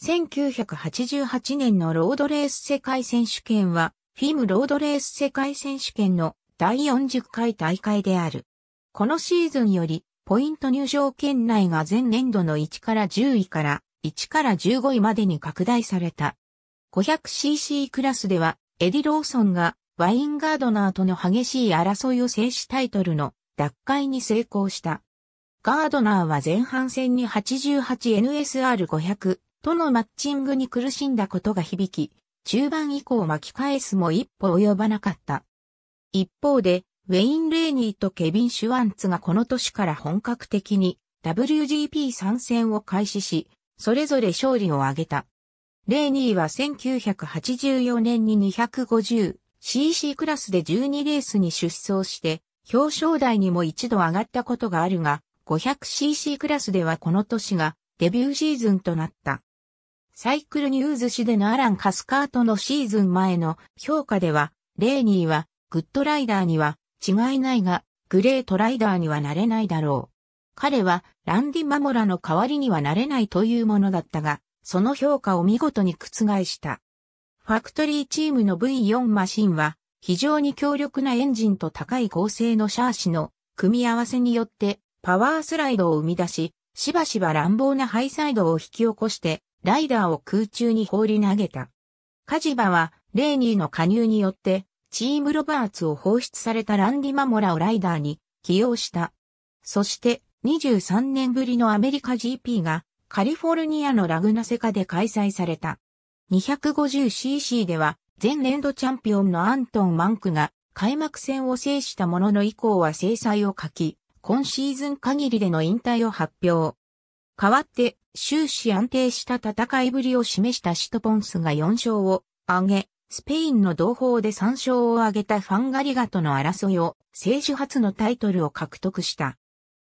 1988年のロードレース世界選手権は、フィムロードレース世界選手権の第40回大会である。このシーズンより、ポイント入場圏内が前年度の1から10位から1から15位までに拡大された。500cc クラスでは、エディ・ローソンがワインガードナーとの激しい争いを制しタイトルの奪回に成功した。ガードナーは前半戦に 88NSR500 とのマッチングに苦しんだことが響き、中盤以降巻き返すも一歩及ばなかった。一方で、ウェイン・レーニーとケビン・シュワンツがこの年から本格的に WGP 参戦を開始し、それぞれ勝利を挙げた。レーニーは1984年に 250cc クラスで12レースに出走して、表彰台にも一度上がったことがあるが、500cc クラスではこの年がデビューシーズンとなった。サイクルニューズ誌でのアラン・カスカートのシーズン前の評価では、レーニーは、グッドライダーには違いないが、グレートライダーにはなれないだろう。彼は、ランディ・マモラの代わりにはなれないというものだったが、その評価を見事に覆した。ファクトリーチームの V4 マシンは、非常に強力なエンジンと高い剛成のシャーシの組み合わせによってパワースライドを生み出し、しばしば乱暴なハイサイドを引き起こしてライダーを空中に放り投げた。カジバは、レーニーの加入によって、チームロバーツを放出されたランディ・マモラをライダーに起用した。そして、23年ぶりのアメリカ GP が、カリフォルニアのラグナセカで開催された。250cc では、前年度チャンピオンのアントン・マンクが、開幕戦を制したものの以降は制裁を書き、今シーズン限りでの引退を発表。代わって、終始安定した戦いぶりを示したシトポンスが4勝を挙げ、スペインの同胞で3勝を挙げたファンガリガとの争いを、政治初のタイトルを獲得した。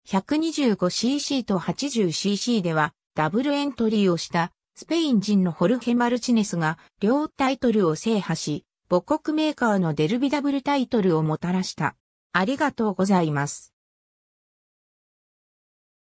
125cc と 80cc では、ダブルエントリーをした、スペイン人のホルヘ・マルチネスが、両タイトルを制覇し、母国メーカーのデルビダブルタイトルをもたらした。ありがとうございます。